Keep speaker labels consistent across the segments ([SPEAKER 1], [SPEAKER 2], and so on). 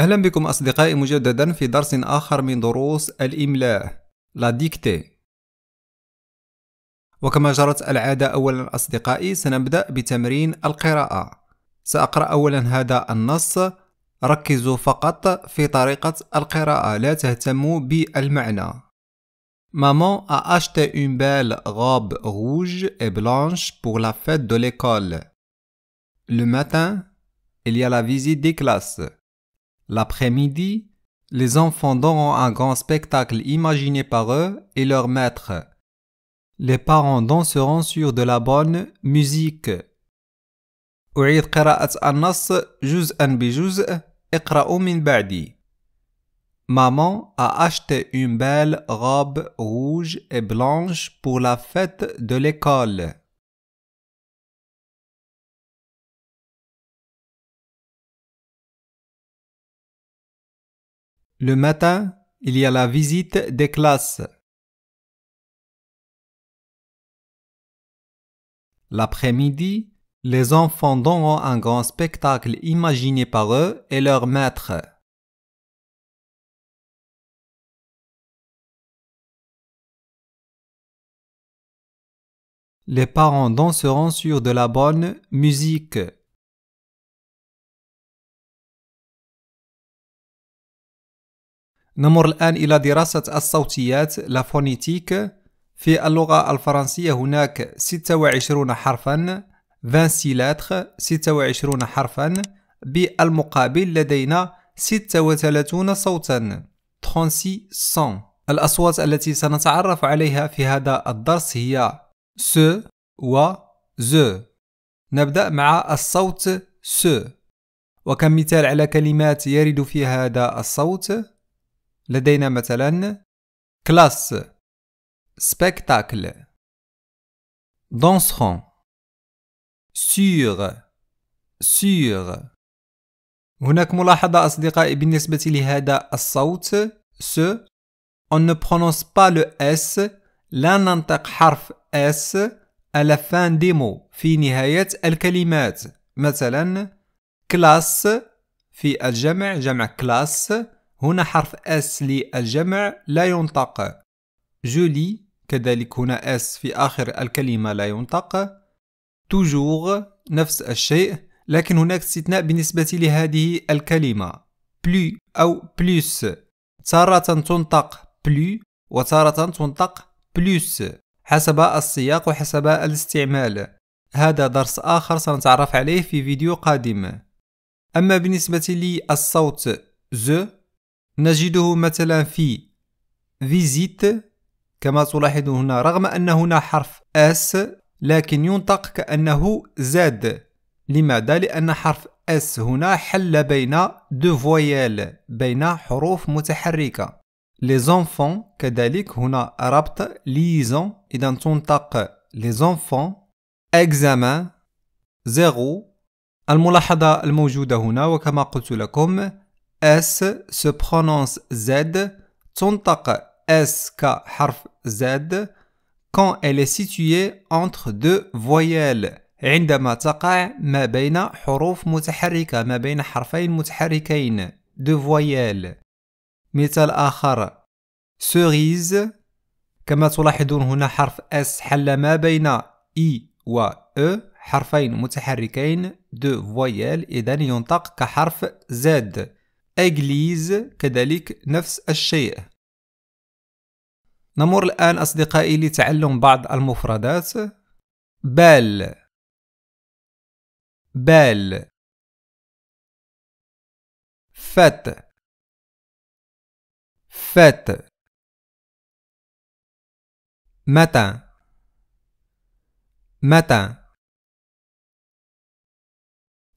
[SPEAKER 1] أهلا بكم أصدقائي مجددا في درس آخر من دروس الإملاء لا ديكتي وكما جرت العادة أولا أصدقائي سنبدأ بتمرين القراءة سأقرأ أولا هذا النص ركزوا فقط في طريقة القراءة لا تهتموا بالمعنى Maman a acheté une belle robe rouge et blanche pour la fête de l'école. Le matin, il y a la visite des classes. L'après-midi, les enfants donneront un grand spectacle imaginé par eux et leur maître. Les parents danseront sur de la bonne musique. Maman a acheté une belle robe rouge et blanche pour la fête de
[SPEAKER 2] l'école. Le matin, il y a la visite des classes. L'après-midi, les enfants donneront un grand spectacle imaginé par eux et leur maître. Les parents danseront sur de la bonne musique. نمر
[SPEAKER 1] الآن إلى دراسة الصوتيات لا فونيتيك في اللغة الفرنسية هناك 26 حرفا 26 لاتر 26 حرفا بالمقابل لدينا 36 صوتا 36 صون الأصوات التي سنتعرف عليها في هذا الدرس هي س و ز نبدأ مع الصوت س وكمثال على كلمات يرد فيها هذا الصوت لدينا مثلا كلاس سبيكتاكل دانسون سيغ سيغ هناك ملاحظة أصدقائي بالنسبة لهذا الصوت س on ne prononce pas le s لا ننطق حرف s à la fin des mots في نهاية الكلمات مثلا كلاس في الجمع جمع كلاس هنا حرف S للجمع لا ينطق جولي كذلك هنا S في آخر الكلمة لا ينطق توجور نفس الشيء لكن هناك استثناء بالنسبة لهذه الكلمة بلو أو بلوس تارة تنطق بلو وتارة تنطق بلوس حسب السياق وحسب الاستعمال هذا درس آخر سنتعرف عليه في فيديو قادم أما بالنسبة للصوت ز نجده مثلا في فيزيت كما تلاحظ هنا رغم أن هنا حرف اس لكن ينطق كأنه زاد لماذا؟ لأن حرف اس هنا حل بين دو فويال بين حروف متحركة les enfants كذلك هنا ربط ليزون إذا تنطق les enfants اكزامان زيرو الملاحظة الموجودة هنا وكما قلت لكم S se prononce Z, تنطق S كحرف Z quand elle est située entre deux voyelles عندما تقع ما بين حروف متحركة ما بين حرفين متحركين دو voyelles مثال آخر سوريز كما تلاحظون هنا حرف S حل ما بين I و E حرفين متحركين دو voyelles إذا ينطق كحرف Z église كذلك نفس الشيء
[SPEAKER 2] نمر الآن أصدقائي لتعلم بعض المفردات بال بال فت فت متى متى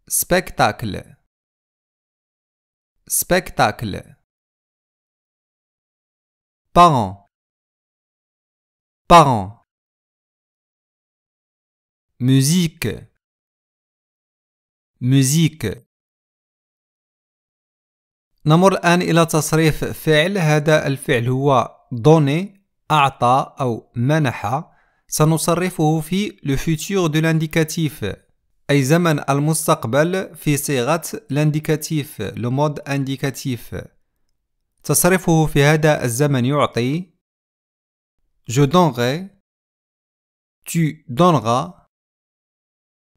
[SPEAKER 2] spectacle spectacle parent parent musique musique نمر الآن إلى تصريف فعل هذا
[SPEAKER 1] الفعل هو دوني أعطى أو منح سنصرفه في لو فيتور دو لانديكاتيف أي زمن المستقبل في صيغة الانديكاتيف لو مود انديكاتيف تصريفه في هذا الزمن يعطي Je donnerai Tu
[SPEAKER 2] donneras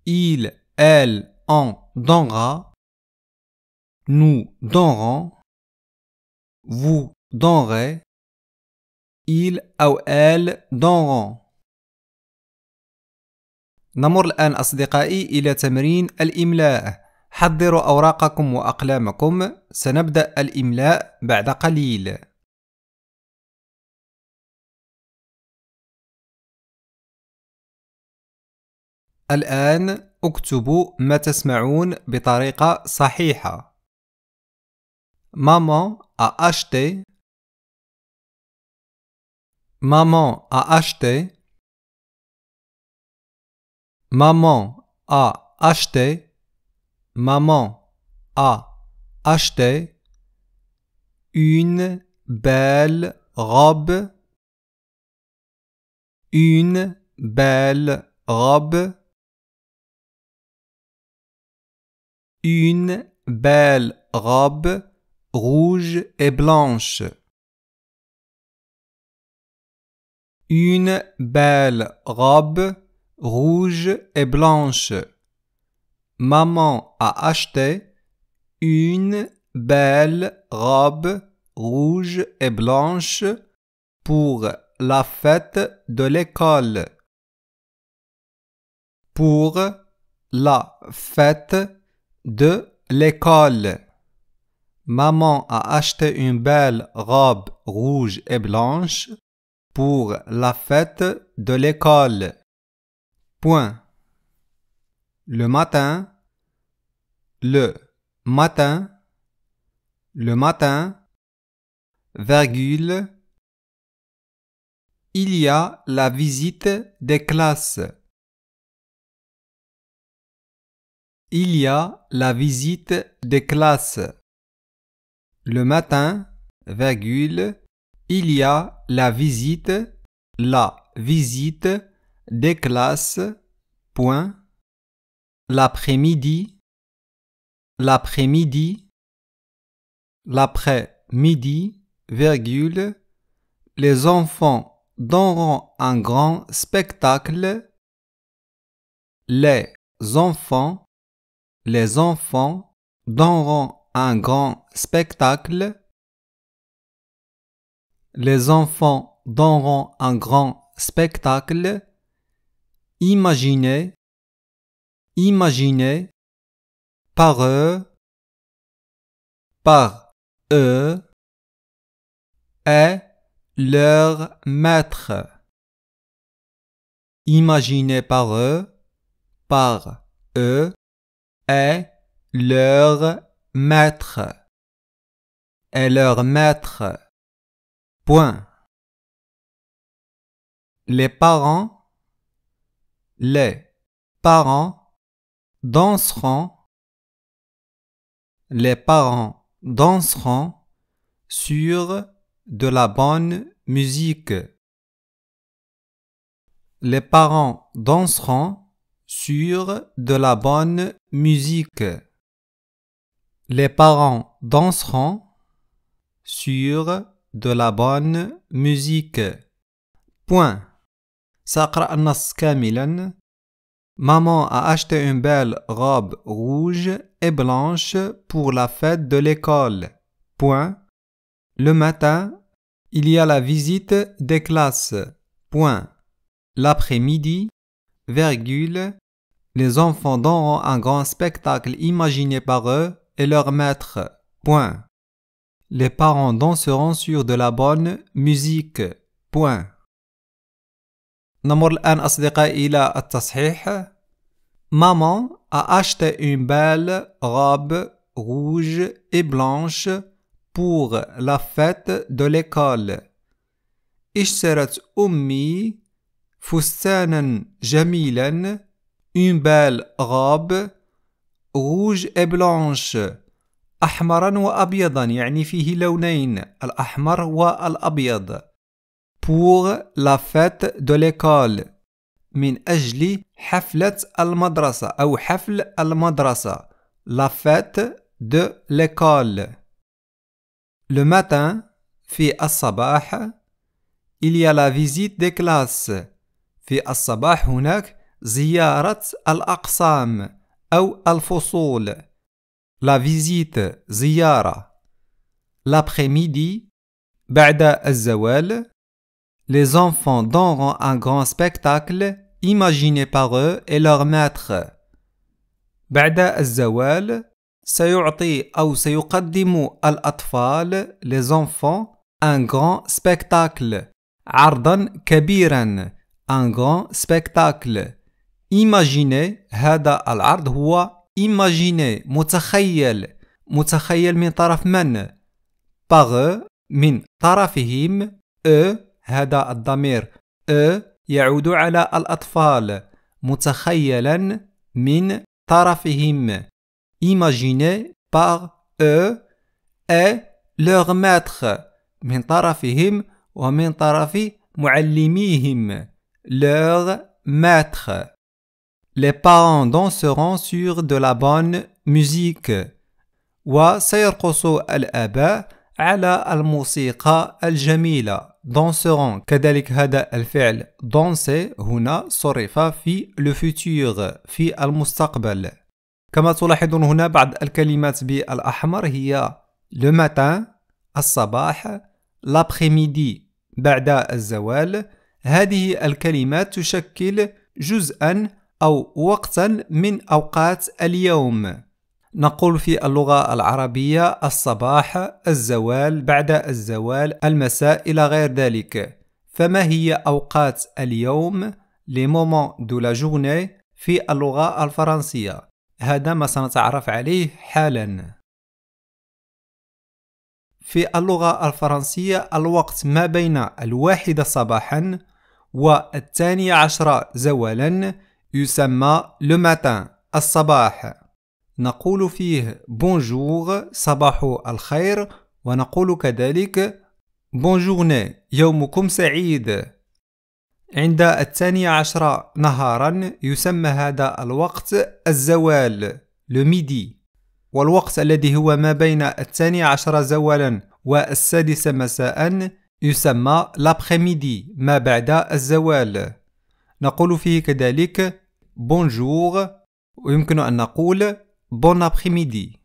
[SPEAKER 2] Il, elle, on donnera Nous donnerons Vous donnerez Il ou elle donneront
[SPEAKER 1] نمر الآن أصدقائي إلى تمرين الإملاء حضروا
[SPEAKER 2] أوراقكم وأقلامكم سنبدأ الإملاء بعد قليل الآن اكتبوا ما تسمعون بطريقة صحيحة ماما أشتي ماما أشتي Maman a acheté. Maman
[SPEAKER 1] a acheté une
[SPEAKER 2] belle robe. Une belle robe.
[SPEAKER 1] Une belle robe rouge et blanche. Une belle robe rouge et blanche. Maman a acheté une belle robe rouge et blanche pour la fête de l'école. Pour la fête de l'école. Maman a acheté une belle robe rouge et blanche pour la fête de l'école. Point. Le matin, le matin, le matin, virgule.
[SPEAKER 2] Il y a la visite des classes. Il y a la visite des classes. Le matin, virgule,
[SPEAKER 1] il y a la visite, la visite, des classes. L'après-midi. L'après-midi. L'après-midi, virgule. Les enfants donneront un grand spectacle.
[SPEAKER 2] Les enfants, les enfants donneront un grand spectacle.
[SPEAKER 1] Les enfants donneront un grand spectacle.
[SPEAKER 2] Imaginez, imaginez par eux, par eux, est leur maître.
[SPEAKER 1] Imaginez par eux, par eux, est
[SPEAKER 2] leur maître. Est leur maître. Point. Les parents les parents danseront.
[SPEAKER 1] Les parents danseront sur de la bonne musique. Les parents danseront sur de la bonne musique. Les parents danseront sur de la bonne musique. Point. Maman a acheté une belle robe rouge et blanche pour la fête de l'école. Le matin, il y a la visite des classes. L'après-midi, les enfants donneront un grand spectacle imaginé par eux et leur maître. Les parents danseront sur de la bonne musique. نمر الآن أصدقائي إلى التصحيح مامان a acheté une belle robe rouge et blanche pour la fête de l'école. اشترت أمي فستانا جميلا une belle robe rouge et blanche أحمرا وأبيضا يعني فيه لونين الأحمر والأبيض pour la fête de l'école من أجل حفلة المدرسة أو حفل المدرسة la fête de l'école le matin في الصباح il y a la visite des classes في الصباح هناك زيارة الأقسام أو الفصول la visite زيارة l'après-midi بعد الزوال Les enfants donneront un grand spectacle imaginé par eux et leur maître. بعد الزوال سيعطي أو سيقدم الأطفال les enfants un grand spectacle عرضا كبيرا un grand spectacle imaginé هذا العرض هو imaginé متخيل متخيل من طرف من par من طرفهم eux هذا الضمير أ يعود على الأطفال متخيلا من طرفهم imaginé par eux et leur maître من طرفهم ومن طرف معلميهم leur maître Les parents danseront sur de la bonne musique وسيرقص الآباء على الموسيقى الجميلة دونسرون كذلك هذا الفعل دانسي هنا صرف في لو في المستقبل كما تلاحظون هنا بعض الكلمات بالأحمر هي لو ماتان الصباح لابخيميدي بعد الزوال هذه الكلمات تشكل جزءا أو وقتا من أوقات اليوم نقول في اللغة العربية الصباح الزوال بعد الزوال المساء إلى غير ذلك فما هي أوقات اليوم لي مومون دو لا جورني في اللغة الفرنسية هذا ما سنتعرف عليه حالا في اللغة الفرنسية الوقت ما بين الواحدة صباحا والثانية عشرة زوالا يسمى لو ماتان الصباح نقول فيه بونجور صباح الخير ونقول كذلك بونجورني يومكم سعيد عند الثانية عشرة نهارا يسمى هذا الوقت الزوال لميدي والوقت الذي هو ما بين الثانية عشرة زوالا والسادسة مساء يسمى لابخيميدي ما بعد الزوال نقول فيه كذلك بونجور ويمكن أن نقول بون أبخيميدي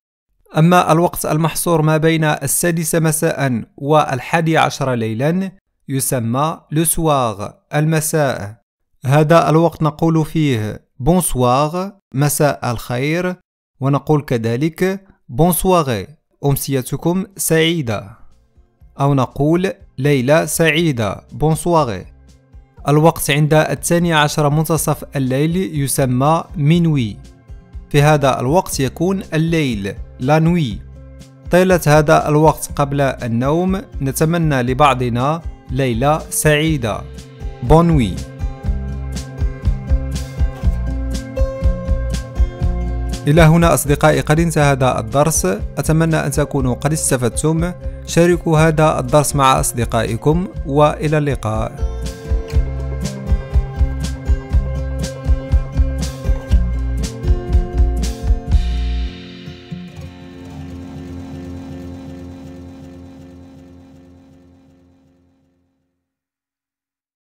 [SPEAKER 1] أما الوقت المحصور ما بين السادسة مساء والحادي عشر ليلا يسمى لو سواغ المساء هذا الوقت نقول فيه بونسواغ مساء الخير ونقول كذلك بونسواغي أمسيتكم سعيدة أو نقول ليلة سعيدة بونسواغي الوقت عند الثاني عشر منتصف الليل يسمى مينوي في هذا الوقت يكون الليل لا نوي طيلة هذا الوقت قبل النوم نتمنى لبعضنا ليلة سعيدة بونوي إلى هنا أصدقائي قد انتهى هذا الدرس أتمنى أن تكونوا قد استفدتم شاركوا هذا الدرس مع أصدقائكم وإلى اللقاء